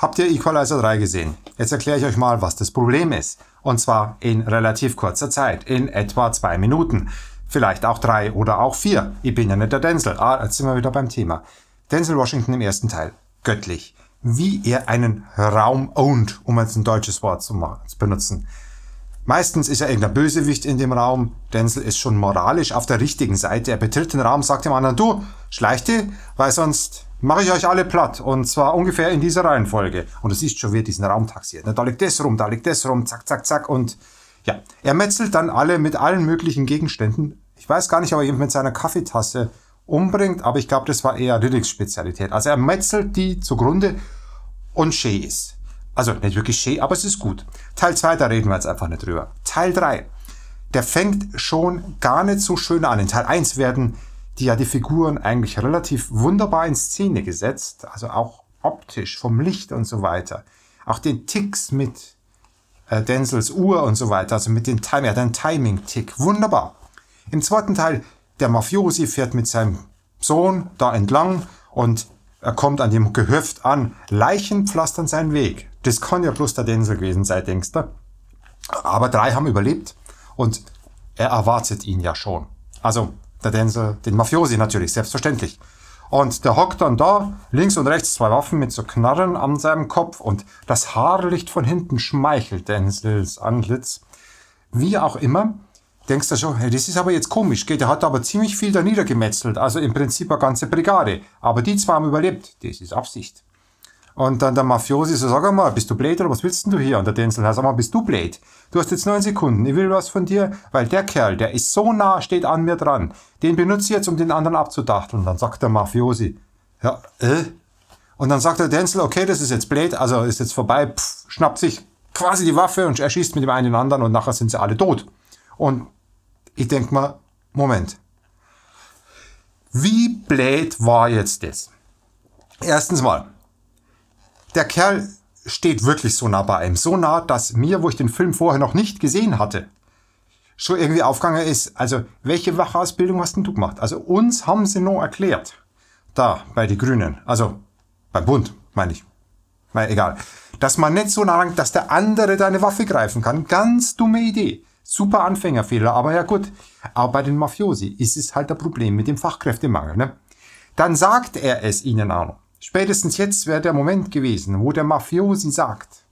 habt ihr Equalizer 3 gesehen. Jetzt erkläre ich euch mal, was das Problem ist. Und zwar in relativ kurzer Zeit, in etwa zwei Minuten. Vielleicht auch drei oder auch vier. Ich bin ja nicht der Denzel. Ah, jetzt sind wir wieder beim Thema. Denzel Washington im ersten Teil. Göttlich. Wie er einen Raum owned, um jetzt ein deutsches Wort zu benutzen. Meistens ist er irgendein Bösewicht in dem Raum. Denzel ist schon moralisch auf der richtigen Seite. Er betritt den Raum, sagt dem anderen, du, schleich dich, weil sonst mache ich euch alle platt. Und zwar ungefähr in dieser Reihenfolge. Und es ist schon, wie er diesen Raum taxiert. Ne? Da liegt das rum, da liegt das rum, zack, zack, zack. Und ja, er metzelt dann alle mit allen möglichen Gegenständen. Ich weiß gar nicht, ob er jemand mit seiner Kaffeetasse umbringt, aber ich glaube, das war eher Riddicks Spezialität. Also er metzelt die zugrunde und schee ist. Also nicht wirklich schee, aber es ist gut. Teil 2, da reden wir jetzt einfach nicht drüber. Teil 3, der fängt schon gar nicht so schön an. In Teil 1 werden die ja die Figuren eigentlich relativ wunderbar in Szene gesetzt, also auch optisch, vom Licht und so weiter. Auch den Ticks mit äh, Denzels Uhr und so weiter, also mit den Timer, ja, den Timing-Tick, wunderbar. Im zweiten Teil, der Mafiosi fährt mit seinem Sohn da entlang und er kommt an dem Gehöft an. Leichen pflastern seinen Weg. Das kann ja bloß der Denzel gewesen sein, denkst du. Aber drei haben überlebt und er erwartet ihn ja schon. Also der Denzel, den Mafiosi natürlich, selbstverständlich. Und der hockt dann da, links und rechts zwei Waffen mit so Knarren an seinem Kopf und das Haarlicht von hinten schmeichelt Denzels Antlitz. Wie auch immer, denkst du schon, hey, das ist aber jetzt komisch, geht, der hat aber ziemlich viel da niedergemetzelt, also im Prinzip eine ganze Brigade. Aber die zwei haben überlebt, das ist Absicht. Und dann der Mafiosi so, sag mal, bist du blöd oder was willst denn du hier? Und der Denzel sagt, sag mal, bist du blöd? Du hast jetzt neun Sekunden, ich will was von dir, weil der Kerl, der ist so nah, steht an mir dran. Den benutze ich jetzt, um den anderen abzudachteln. Und dann sagt der Mafiosi, ja, äh? Und dann sagt der Denzel, okay, das ist jetzt blöd, also ist jetzt vorbei, pff, schnappt sich quasi die Waffe und erschießt mit dem einen den anderen und nachher sind sie alle tot. Und ich denk mal, Moment. Wie blöd war jetzt das? Erstens mal, der Kerl steht wirklich so nah bei einem. So nah, dass mir, wo ich den Film vorher noch nicht gesehen hatte, schon irgendwie aufgegangen ist. Also, welche Wachausbildung hast denn du gemacht? Also, uns haben sie noch erklärt. Da, bei die Grünen. Also, beim Bund, meine ich. Na, egal. Dass man nicht so nah rankt, dass der andere deine Waffe greifen kann. Ganz dumme Idee. Super Anfängerfehler, aber ja gut. Aber bei den Mafiosi ist es halt ein Problem mit dem Fachkräftemangel. Ne? Dann sagt er es ihnen auch noch. Spätestens jetzt wäre der Moment gewesen, wo der Mafiosi sagt,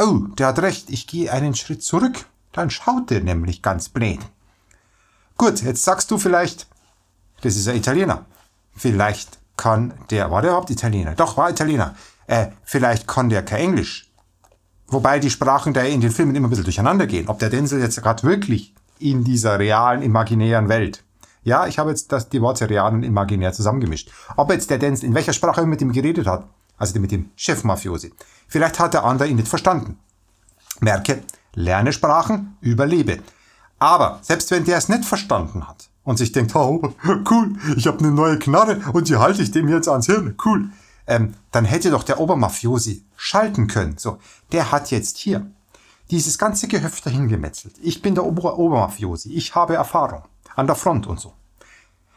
oh, der hat recht, ich gehe einen Schritt zurück, dann schaut er nämlich ganz blöd. Gut, jetzt sagst du vielleicht, das ist ein Italiener. Vielleicht kann der, war der überhaupt Italiener? Doch, war Italiener. Äh, vielleicht kann der kein Englisch. Wobei die Sprachen da in den Filmen immer ein bisschen durcheinander gehen. Ob der Denzel jetzt gerade wirklich in dieser realen, imaginären Welt ja, ich habe jetzt das, die Worte real und imaginär zusammengemischt. Ob jetzt der Denz in welcher Sprache mit ihm geredet hat, also mit dem Chef-Mafiosi. Vielleicht hat der andere ihn nicht verstanden. Merke, lerne Sprachen, überlebe. Aber selbst wenn der es nicht verstanden hat und sich denkt, oh, cool, ich habe eine neue Knarre und die halte ich dem jetzt ans Hirn, cool, ähm, dann hätte doch der Obermafiosi schalten können. So, der hat jetzt hier dieses ganze Gehöft dahingemetzelt. Ich bin der Ober Obermafiosi, ich habe Erfahrung an der Front und so.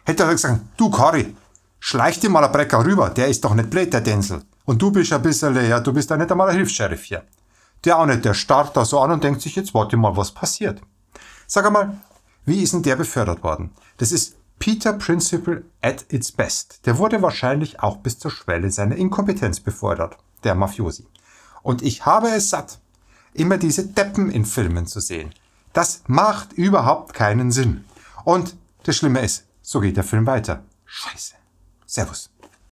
Hätte er gesagt, du Kari, schleich dir mal ein Brecker rüber, der ist doch nicht blöd, der Denzel. Und du bist ein bisschen, ja, du bist ja nicht einmal ein Hilfssheriff hier. Der auch nicht, der starrt da so an und denkt sich, jetzt warte mal, was passiert. Sag einmal, wie ist denn der befördert worden? Das ist Peter Principle at its best. Der wurde wahrscheinlich auch bis zur Schwelle seiner Inkompetenz befördert, der Mafiosi. Und ich habe es satt, immer diese Deppen in Filmen zu sehen. Das macht überhaupt keinen Sinn. Und das Schlimme ist, so geht der Film weiter. Scheiße. Servus.